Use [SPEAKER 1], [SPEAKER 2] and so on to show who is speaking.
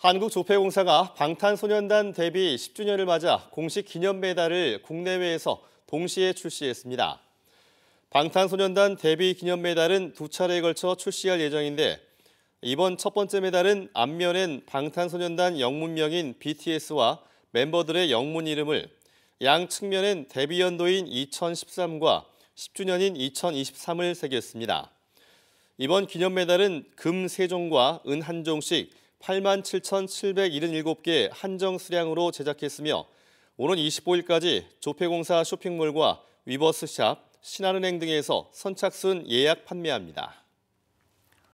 [SPEAKER 1] 한국조폐공사가 방탄소년단 데뷔 10주년을 맞아 공식 기념 메달을 국내외에서 동시에 출시했습니다. 방탄소년단 데뷔 기념 메달은 두 차례에 걸쳐 출시할 예정인데 이번 첫 번째 메달은 앞면엔 방탄소년단 영문명인 BTS와 멤버들의 영문 이름을 양 측면엔 데뷔 연도인 2013과 10주년인 2023을 새겼습니다. 이번 기념 메달은 금 3종과 은 1종씩 87,777개 한정 수량으로 제작했으며 오는 25일까지 조폐공사 쇼핑몰과 위버스샵, 신한은행 등에서 선착순 예약 판매합니다.